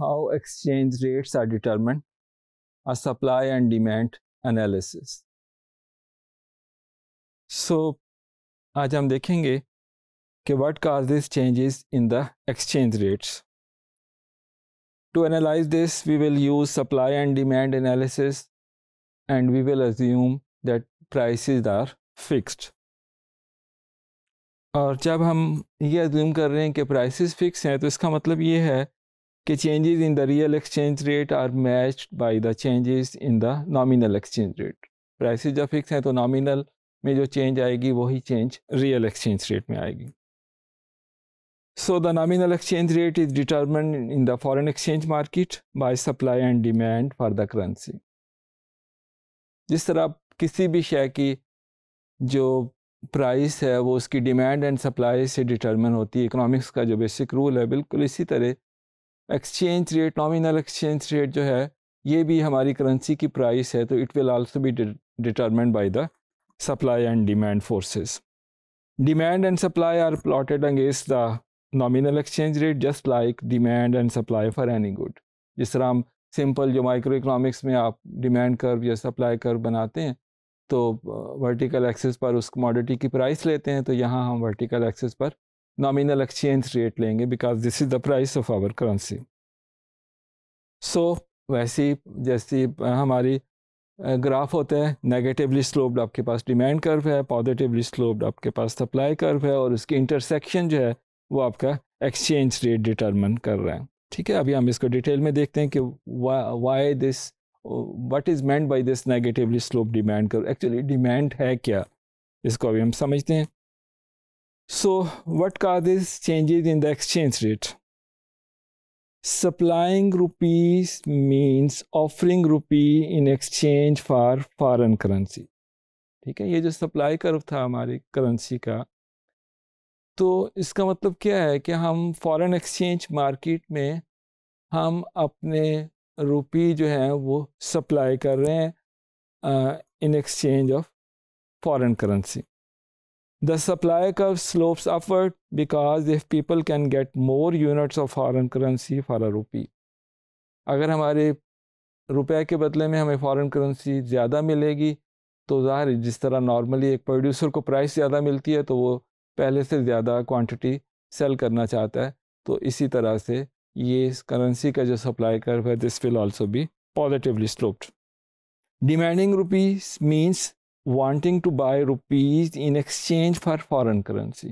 how exchange rates are determined, a supply and demand analysis. So, aaj hum dekhenge ki what causes changes in the exchange rates. To analyze this, we will use supply and demand analysis and we will assume that prices are fixed. और जब हम ये assume कर रहे हैं कि prices fix हैं तो इसका मतलब ये है कि changes in the real exchange rate are matched by the changes in the nominal exchange rate prices जब फिक्स हैं तो नॉमिनल में जो चेंज आएगी वही चेंज रियल एक्सचेंज रेट में आएगी so the nominal exchange rate is determined in the foreign exchange market by supply and demand for the currency जिस तरह किसी भी शेयर की जो प्राइस है वो उसकी डिमांड एंड सप्लाई से डिटर्मन होती है इकोनॉमिक्स का जो बेसिक रूल है बिल्कुल इसी तरह exchange rate nominal exchange rate जो है ये भी हमारी करेंसी की प्राइस है तो it will also be determined by the supply and demand forces demand and supply are plotted against the nominal exchange rate just like demand and supply for any good जिस तरह हम simple जो micro economics में आप demand curve या supply curve बनाते हैं तो वर्टिकल uh, एक्सेस पर उस कमोडिटी की प्राइस लेते हैं तो यहाँ हम वर्टिकल एक्सेस पर nominal exchange rate लेंगे because this is the price of our currency. So वैसी जैसी हमारी ग्राफ होते हैं नेगेटिवली स्लोप्ड आपके पास डिमांड कर्व है पॉजिटिवली स्लोब्ड आपके पास सप्लाई कर्व है और उसकी इंटरसेक्शन जो है वो आपका एक्सचेंज रेट डिटरमिन कर रहा है ठीक है अभी हम इसको डिटेल में देखते हैं कि why this what is meant by this negatively slope demand curve actually demand है क्या इसको अभी हम समझते हैं So what causes changes in the exchange rate? Supplying rupees means offering rupee in exchange for foreign currency. ठीक है ये जो supply curve था हमारी currency का तो इसका मतलब क्या है कि हम foreign exchange market में हम अपने रुपी जो हैं वो सप्लाई कर रहे हैं in exchange of foreign currency The supply curve slopes upward because if people can get more units of foreign currency for a rupee, अगर हमारे रुपए के बदले में हमें फॉरेन करेंसी ज़्यादा मिलेगी तो ज़ाहिर जिस तरह नॉर्मली एक प्रोड्यूसर को प्राइस ज़्यादा मिलती है तो वो पहले से ज़्यादा क्वांटिटी सेल करना चाहता है तो इसी तरह से ये करेंसी का जो सप्लाई कर्व है this will also be positively sloped demanding rupees means wanting to buy rupees in exchange for foreign currency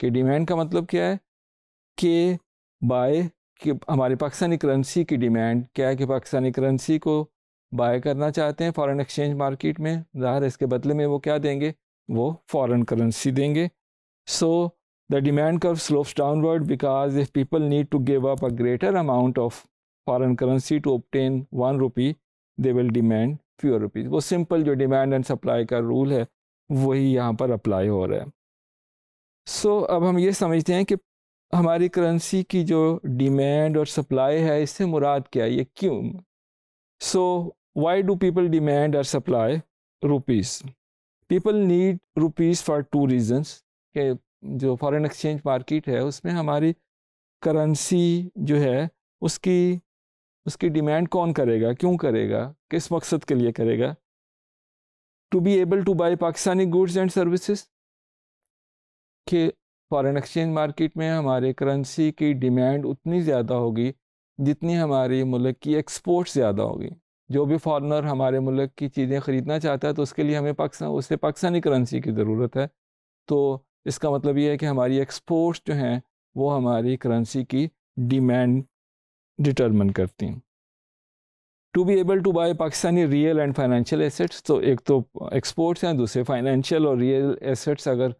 के डिमांड का मतलब क्या है कि बाय कि हमारी पाकिस्तानी करेंसी की डिमांड क्या है कि पाकिस्तानी करेंसी को बाय करना चाहते हैं फॉरेन एक्सचेंज मार्केट में ज़ाहिर इसके बदले में वो क्या देंगे वो फॉरेन करेंसी देंगे so the demand curve slopes downward because if people need to give up a greater amount of foreign currency to obtain one rupee they will demand few rupees वो सिंपल जो demand and supply का rule है वही यहाँ पर apply हो रहा है सो so, अब हम ये समझते हैं कि हमारी करेंसी की जो डिमांड और सप्लाई है इससे मुराद क्या है ये क्यों so why do people demand और supply rupees people need rupees for two reasons के जो फॉरेन एक्सचेंज मार्केट है उसमें हमारी करेंसी जो है उसकी उसकी डिमांड कौन करेगा क्यों करेगा किस मकसद के लिए करेगा to be able to buy Pakistani goods and services के फॉरेन एक्सचेंज मार्केट में हमारे करेंसी की डिमांड उतनी ज़्यादा होगी जितनी हमारी मुल्क की एक्सपोर्ट ज़्यादा होगी जो भी फॉरेनर हमारे मुल्क की चीज़ें ख़रीदना चाहता है तो उसके लिए हमें पाकिस्तान उससे पाकिस्तानी करेंसी की ज़रूरत है तो इसका मतलब ये है कि हमारी एक्सपोर्ट्स जो हैं वो हमारी करेंसी की डिमांड डिटर्मन करती हैं to be able to buy Pakistani real and financial assets तो एक तो एक्सपोर्ट्स हैं दूसरे फाइनेंशियल और रियल एसेट्स अगर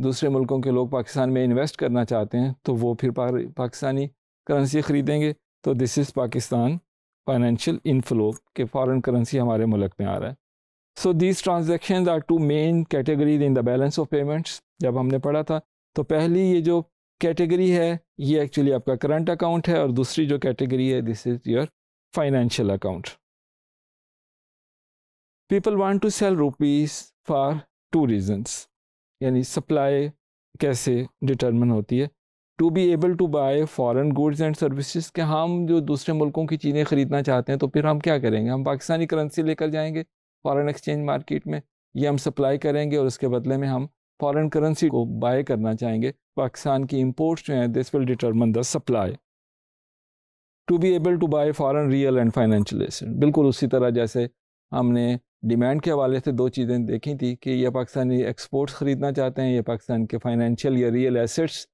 दूसरे मुल्कों के लोग पाकिस्तान में इन्वेस्ट करना चाहते हैं तो वो फिर पाकिस्तानी करेंसी ख़रीदेंगे तो this is Pakistan financial inflow के फॉरेन करेंसी हमारे मुल्क में आ रहा है so these transaction are two main categories in the balance of payments जब हमने पढ़ा था तो पहली ये जो कैटेगरी है ये एक्चुअली आपका करंट अकाउंट है और दूसरी जो कैटेगरी है this is your financial account people want to sell rupees for two reasons यानी सप्लाई कैसे डिटर्मन होती है to be able to buy foreign goods and services के हम जो दूसरे मुल्कों की चीज़ें ख़रीदना चाहते हैं तो फिर हम क्या करेंगे हम पाकिस्तानी करेंसी लेकर जाएंगे फॉरेन एक्सचेंज मार्केट में ये हम सप्लाई करेंगे और उसके बदले में हम फॉरेन करेंसी को बाय करना चाहेंगे पाकिस्तान की इम्पोर्ट्स जो हैं this will determine the supply to be able to buy foreign real and financial asset बिल्कुल उसी तरह जैसे हमने डिमांड के हवाले से दो चीज़ें देखी थी कि यह पाकिस्तानी एक्सपोर्ट्स ख़रीदना चाहते हैं या पाकिस्तान के फाइनेंशियल या रियल एसेट्स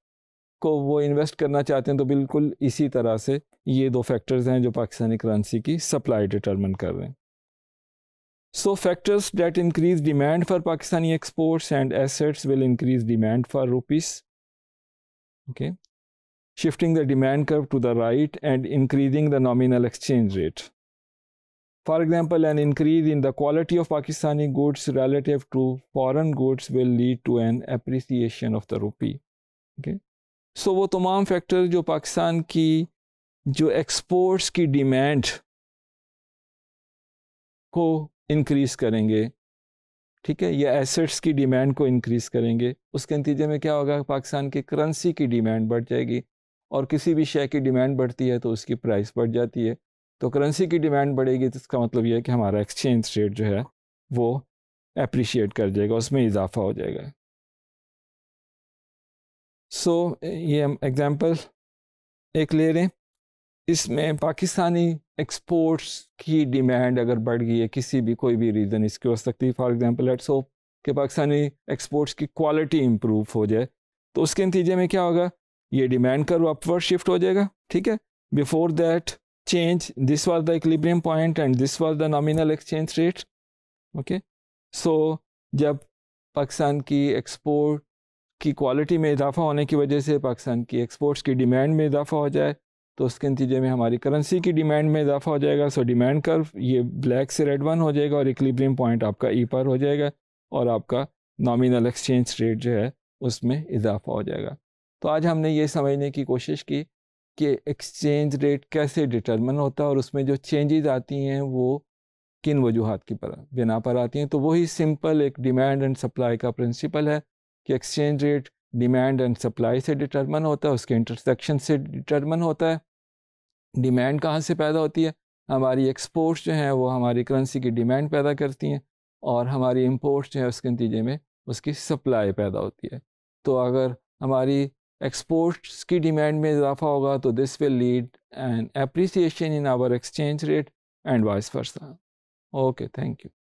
को वो इन्वेस्ट करना चाहते हैं तो बिल्कुल इसी तरह से ये दो फैक्टर्स हैं जो पाकिस्तानी करेंसी की सप्लाई डिटर्मन कर रहे हैं so factors that increase demand for Pakistani exports and assets will increase demand for rupees okay, shifting the demand curve to the right and increasing the nominal exchange rate. For example, an increase in the quality of Pakistani goods relative to foreign goods will lead to an appreciation of the rupee. Okay? So wo tamam factors jo pakistan ki jo exports ki demand ko increase karenge ठीक है ये assets की demand को increase करेंगे उसके नतीजे में क्या होगा पाकिस्तान की करेंसी की डिमांड बढ़ जाएगी और किसी भी शेयर की डिमांड बढ़ती है तो उसकी प्राइस बढ़ जाती है तो करेंसी की डिमांड बढ़ेगी तो इसका मतलब यह है कि हमारा एक्सचेंज रेट जो है वो अप्रिशिएट कर जाएगा उसमें इजाफा हो जाएगा सो so, ये हम एग्ज़ाम्पल एक ले रहे हैं इसमें पाकिस्तानी एक्सपोर्ट्स की डिमांड अगर बढ़ गई है किसी भी कोई भी रीज़न इसकी हो सकती है फॉर एग्जांपल लेट्स होप कि पाकिस्तानी एक्सपोर्ट्स की क्वालिटी इम्प्रूव हो जाए तो उसके नतीजे में क्या होगा ये डिमांड कर अपवर्ड शिफ्ट हो जाएगा ठीक है before that change this was the equilibrium point and this was the nominal exchange rate okay so जब पाकिस्तान की एक्सपोर्ट की क्वालिटी में इजाफा होने की वजह से पाकिस्तान की एक्सपोर्ट्स की डिमांड में इजाफा हो जाए तो उसके नतीजे में हमारी करेंसी की डिमांड में इजाफा हो जाएगा सो डिमांड कर्व ये ब्लैक से रेड वन हो जाएगा और इक्लिब्रियम पॉइंट आपका ई e पर हो जाएगा और आपका नॉमिनल एक्सचेंज रेट जो है उसमें इजाफा हो जाएगा तो आज हमने ये समझने की कोशिश की कि एक्सचेंज रेट कैसे डिटर्मन होता है और उसमें जो चेंजेज़ आती हैं वो किन वजूहत की पर बिना पर आती हैं तो वही सिंपल एक डिमांड एंड सप्लाई का प्रिंसिपल है कि exchange rate demand and supply से डिटर्मन होता है उसके इंटरसेक्शन से डिटर्मन होता है डिमांड कहाँ से पैदा होती है हमारी एक्सपोर्ट्स जो हैं वो हमारी करेंसी की डिमांड पैदा करती हैं और हमारी इम्पोर्ट्स जो है उसके नतीजे में उसकी सप्लाई पैदा होती है तो अगर हमारी एक्सपोर्ट्स की डिमांड में इजाफा होगा तो this will lead an appreciation in our exchange rate and vice versa okay thank you